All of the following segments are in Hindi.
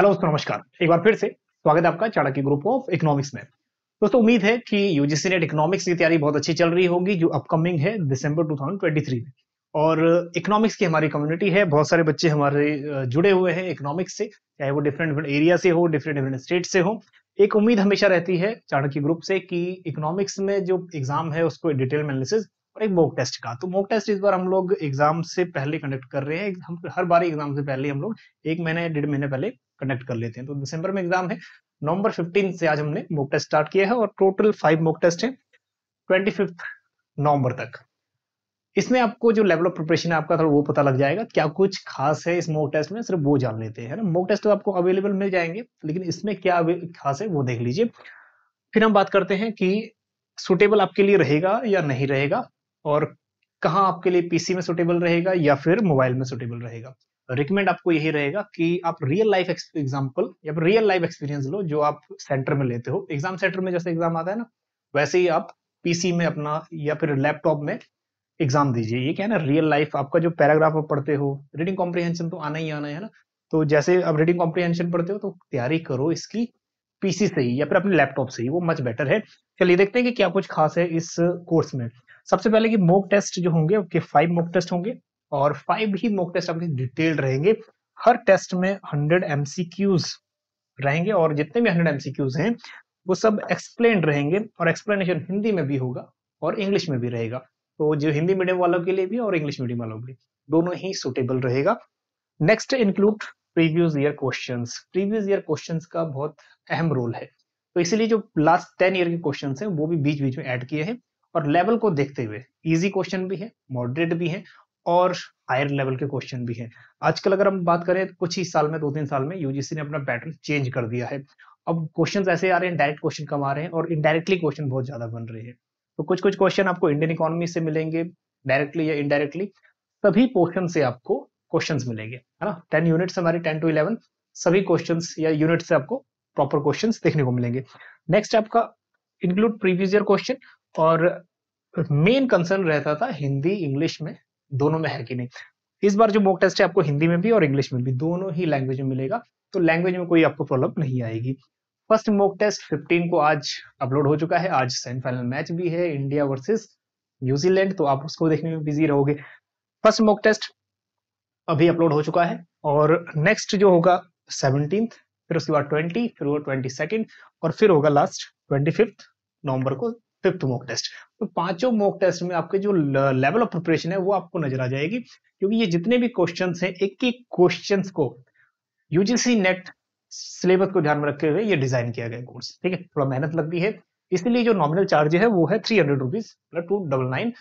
हेलो दोस्तों नमस्कार एक बार फिर से स्वागत है आपका चाणक्य ग्रुप ऑफ इकोनॉमिक्स में दोस्तों उम्मीद है कि यूजीसी नेट इकोनॉमिक्स की तैयारी बहुत अच्छी चल रही होगी जो अपकमिंग है दिसंबर 2023 में और इकोनॉमिक्स की हमारी कम्युनिटी है बहुत सारे बच्चे हमारे जुड़े हुए हैं इकोनॉमिक्स से चाहे वो डिफरेंट डिफरेंट एरिया से हो डिफरेंट डिफरेंट स्टेट से हो एक उम्मीद हमेशा रहती है चाणक्य ग्रुप से कि इकोनॉमिक्स में जो एग्जाम है उसको डिटेल में एनालिसिस और एक मॉक टेस्ट का तो मॉक टेस्ट इस बार हम लोग एग्जाम से पहले कंडक्ट कर रहे हैं हम हर बार एग्जाम से पहले हम लोग एक महीने डेढ़ महीने पहले कंडक्ट कर लेते हैं तो दिसंबर में एग्जाम है नवंबर फिफ्टीन से आज हमने मॉक टेस्ट स्टार्ट किया है और टोटल फाइव मॉक टेस्ट है ट्वेंटी फिफ्थ नवंबर तक इसमें आपको जो लेवल ऑफ प्रिपरेशन है आपका थोड़ा वो पता लग जाएगा क्या कुछ खास है इस मॉक टेस्ट में सिर्फ वो जान लेते हैं मॉक टेस्ट तो आपको अवेलेबल मिल जाएंगे लेकिन इसमें क्या खास है वो देख लीजिए फिर हम बात करते हैं कि सुटेबल आपके लिए रहेगा या नहीं रहेगा और कहाँ आपके लिए पीसी में सुटेबल रहेगा या फिर मोबाइल में सुटेबल रहेगा रिकमेंड आपको यही रहेगा कि आप रियल लाइफ एग्जाम्पल या फिर रियल लाइफ एक्सपीरियंस लो जो आप सेंटर में लेते हो एग्जाम सेंटर में जैसे एग्जाम आता है ना वैसे ही आप पीसी में अपना या फिर लैपटॉप में एग्जाम दीजिए ये क्या है ना रियल लाइफ आपका जो पैराग्राफ आप पढ़ते हो रीडिंग कॉम्प्रीहेंशन तो आना ही आना है ना तो जैसे आप रीडिंग कॉम्प्रीहेंशन पढ़ते हो तो तैयारी करो इसकी पीसी से ही या फिर अपने लैपटॉप से ही वो मच बेटर है चलिए देखते हैं कि क्या कुछ खास है इस कोर्स में सबसे पहले कि मोक टेस्ट जो होंगे आपके फाइव मोक टेस्ट होंगे और फाइव ही मोक टेस्ट आपके डिटेल्ड रहेंगे हर टेस्ट में हंड्रेड एम रहेंगे और जितने भी हंड्रेड एम हैं वो सब एक्सप्लेन रहेंगे और एक्सप्लेनेशन हिंदी में भी होगा और इंग्लिश में भी रहेगा तो जो हिंदी मीडियम वालों के लिए भी और इंग्लिश मीडियम वालों के लिए दोनों ही सुटेबल रहेगा next include previous year questions previous year questions का बहुत अहम रोल है तो इसीलिए जो लास्ट टेन ईयर के क्वेश्चंस हैं वो भी बीच बीच में ऐड किए हैं और लेवल को देखते हुए इजी क्वेश्चन भी है मॉडरेट भी है और हायर लेवल के क्वेश्चन भी है आजकल अगर हम बात करें कुछ ही साल में दो तीन साल में यूजीसी ने अपना पैटर्न चेंज कर दिया है अब क्वेश्चन ऐसे आ रहे हैं डायरेक्ट क्वेश्चन कम आ रहे हैं और इनडायरेक्टली क्वेश्चन बहुत ज्यादा बन रहे हैं तो कुछ कुछ क्वेश्चन आपको इंडियन इकोनॉमी से मिलेंगे डायरेक्टली या इनडायरेक्टली सभी पोर्शन से आपको क्वेश्चन मिलेंगे है ना टेन यूनिट हमारे टेन टू इलेवन सभी क्वेश्चन या यूनिट से आपको प्रॉपर क्वेश्चन देखने को मिलेंगे नेक्स्ट आपका इंक्लूड प्रीवियस ईयर क्वेश्चन और मेन कंसर्न रहता था हिंदी इंग्लिश में दोनों में है कि नहीं इस बार जो मॉक टेस्ट है आपको हिंदी में भी और इंग्लिश में भी दोनों ही लैंग्वेज में मिलेगा तो लैंग्वेज में कोई आपको प्रॉब्लम नहीं आएगी फर्स्ट मॉक टेस्ट 15 को आज अपलोड हो चुका है आज सेमीफाइनल मैच भी है इंडिया वर्सेस न्यूजीलैंड तो आप उसको देखने में बिजी रहोगे फर्स्ट मॉक टेस्ट अभी अपलोड हो चुका है और नेक्स्ट जो होगा सेवनटीन फिर उसके बाद ट्वेंटी फिर वो ट्वेंटी सेकेंड और फिर होगा लास्ट ट्वेंटी फिफ्थ नवंबर को फिफ्थ मॉक टेस्ट तो पांचों मॉक टेस्ट में आपके जो लेवल ऑफ प्रिपरेशन है वो आपको नजर आ जाएगी क्योंकि ये जितने भी क्वेश्चन हैं एक एक क्वेश्चन को यूजीसी नेट सिलेबस को ध्यान में रखते हुए ये डिजाइन किया गया कोर्स ठीक है थोड़ा मेहनत लगती है इसलिए जो नॉमिनल चार्ज है वो है three hundred rupees two double nine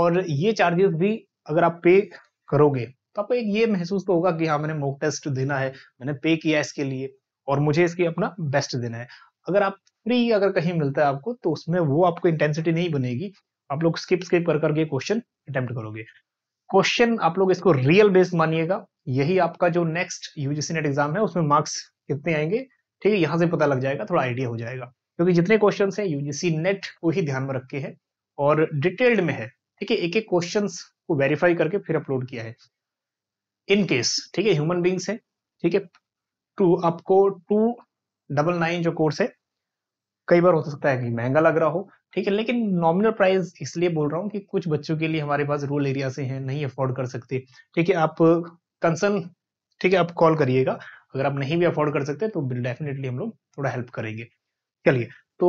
और ये चार्जेस भी अगर आप पे करोगे तो आपको एक ये महसूस तो होगा कि हाँ मैंने मॉक टेस्ट देना है मैंने पे किया इसके लिए और मुझे इसके अपना बेस्ट देना है अगर आप फ्री अगर कहीं मिलता है आपको तो उसमें वो आपको इंटेंसिटी नहीं बनेगी आप लोग स्किप स्किप कर करके क्वेश्चन अटेम्प्ट करोगे क्वेश्चन आप लोग इसको रियल बेस्ड मानिएगा यही आपका जो नेक्स्ट यूजीसी नेट एग्जाम है उसमें मार्क्स कितने आएंगे ठीक है यहाँ से पता लग जाएगा थोड़ा आइडिया हो जाएगा क्योंकि जितने क्वेश्चन है यूजीसी नेट को ही ध्यान में रखे है और डिटेल्ड में है ठीक है एक एक क्वेश्चन को वेरीफाई करके फिर अपलोड किया है इन केस ठीक है ह्यूमन बींग्स है ठीक है टू आपको टू डबल नाइन जो कोर्स है कई बार हो तो सकता है कि महंगा लग रहा हो ठीक है लेकिन नॉमिनल प्राइस इसलिए बोल रहा हूँ कि कुछ बच्चों के लिए हमारे पास रूरल एरिया से है नहीं अफोर्ड कर सकते ठीक है आप कंसर्न ठीक है आप कॉल करिएगा अगर आप नहीं भी अफोर्ड कर सकते तो डेफिनेटली हम लोग थोड़ा हेल्प करेंगे चलिए तो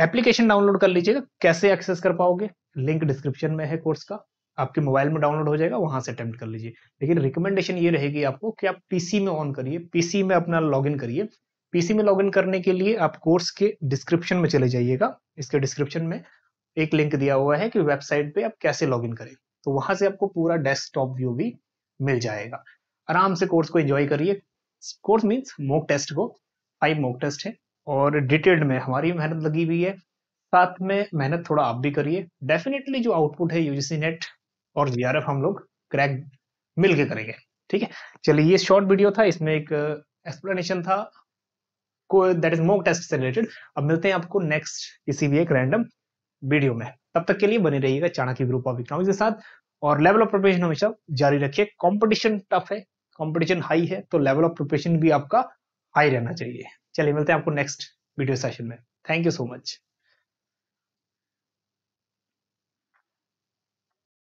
एप्लीकेशन डाउनलोड कर लीजिएगा कैसे एक्सेस कर पाओगे लिंक डिस्क्रिप्शन में है कोर्स का आपके मोबाइल में डाउनलोड हो जाएगा वहां से अटेम्प्ट कर लीजिए लेकिन रिकमेंडेशन ये रहेगी आपको कि आप पीसी में ऑन करिए पीसी में अपना लॉग करिए पीसी में लॉगिन करने के लिए आप कोर्स के डिस्क्रिप्शन में चले जाइएगा इसके डिस्क्रिप्शन में एक लिंक दिया हुआ है कि वेबसाइट पे आप कैसे लॉगिन करें तो वहां से आपको पूरा डेस्कटॉप व्यू भी मिल जाएगा आराम से कोर्स को एंजॉय करिए कोर्स मीन्स मोक टेस्ट को फाइव मोक टेस्ट है और डिटेल्ड में हमारी मेहनत लगी हुई है साथ में मेहनत थोड़ा आप भी करिए डेफिनेटली जो आउटपुट है यूजीसी नेट और जी हम लोग क्रैक मिल के करेंगे ठीक है चलिए ये शॉर्ट वीडियो था इसमें एक एक्सप्लेनेशन था दैट इज मोक टेस्ट से रिलेटेड अब मिलते हैं आपको नेक्स्ट किसी भी एक रैंडम वीडियो में तब तक के लिए बने रहिएगा चाणक्य ग्रुप ऑफ इकोनॉमिक्स के साथ और लेवल ऑफ प्रिपरेशन हमेशा जारी रखिए कंपटीशन टफ है कंपटीशन हाई है तो लेवल ऑफ प्रिपरेशन भी आपका हाई रहना चाहिए चलिए मिलते हैं आपको नेक्स्ट वीडियो सेशन में थैंक यू सो मच